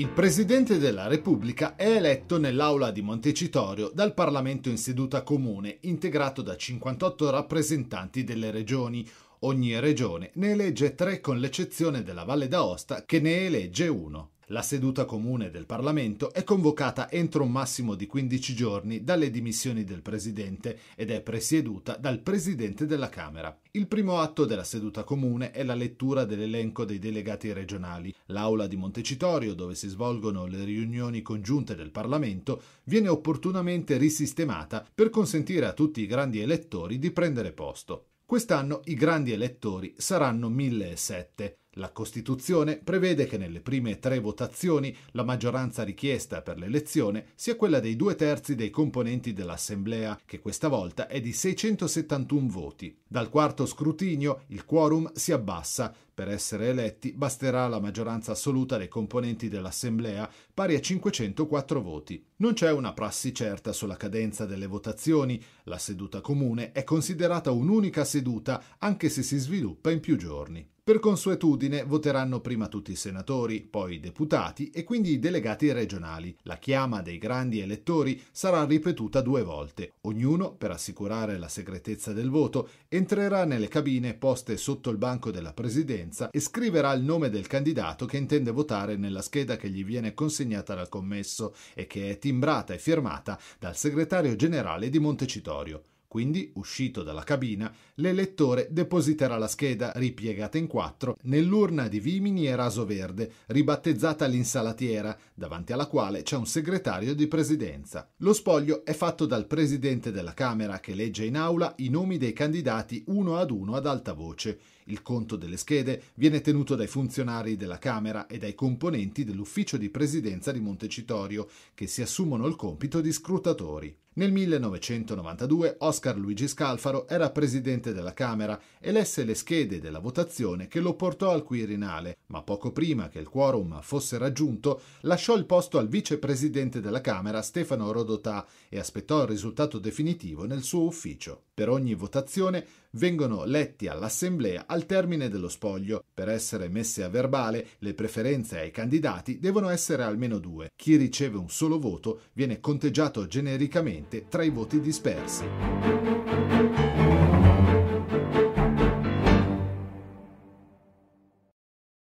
Il Presidente della Repubblica è eletto nell'Aula di Montecitorio dal Parlamento in seduta comune, integrato da 58 rappresentanti delle regioni. Ogni regione ne elegge tre con l'eccezione della Valle d'Aosta che ne elegge uno. La seduta comune del Parlamento è convocata entro un massimo di 15 giorni dalle dimissioni del Presidente ed è presieduta dal Presidente della Camera. Il primo atto della seduta comune è la lettura dell'elenco dei delegati regionali. L'aula di Montecitorio, dove si svolgono le riunioni congiunte del Parlamento, viene opportunamente risistemata per consentire a tutti i grandi elettori di prendere posto. Quest'anno i grandi elettori saranno 1007. La Costituzione prevede che nelle prime tre votazioni la maggioranza richiesta per l'elezione sia quella dei due terzi dei componenti dell'Assemblea, che questa volta è di 671 voti. Dal quarto scrutinio il quorum si abbassa. Per essere eletti basterà la maggioranza assoluta dei componenti dell'Assemblea, pari a 504 voti. Non c'è una prassi certa sulla cadenza delle votazioni. La seduta comune è considerata un'unica seduta, anche se si sviluppa in più giorni. Per consuetudine voteranno prima tutti i senatori, poi i deputati e quindi i delegati regionali. La chiama dei grandi elettori sarà ripetuta due volte. Ognuno, per assicurare la segretezza del voto, entrerà nelle cabine poste sotto il banco della presidenza e scriverà il nome del candidato che intende votare nella scheda che gli viene consegnata dal commesso e che è timbrata e firmata dal segretario generale di Montecitorio. Quindi, uscito dalla cabina, l'elettore depositerà la scheda ripiegata in quattro nell'urna di vimini e raso verde, ribattezzata l'insalatiera, davanti alla quale c'è un segretario di presidenza. Lo spoglio è fatto dal presidente della Camera che legge in aula i nomi dei candidati uno ad uno ad alta voce. Il conto delle schede viene tenuto dai funzionari della Camera e dai componenti dell'ufficio di presidenza di Montecitorio, che si assumono il compito di scrutatori. Nel 1992 Oscar Luigi Scalfaro era presidente della Camera e lesse le schede della votazione che lo portò al Quirinale, ma poco prima che il quorum fosse raggiunto lasciò il posto al vicepresidente della Camera Stefano Rodotà e aspettò il risultato definitivo nel suo ufficio. Per ogni votazione vengono letti all'Assemblea al termine dello spoglio. Per essere messe a verbale, le preferenze ai candidati devono essere almeno due. Chi riceve un solo voto viene conteggiato genericamente tra i voti dispersi.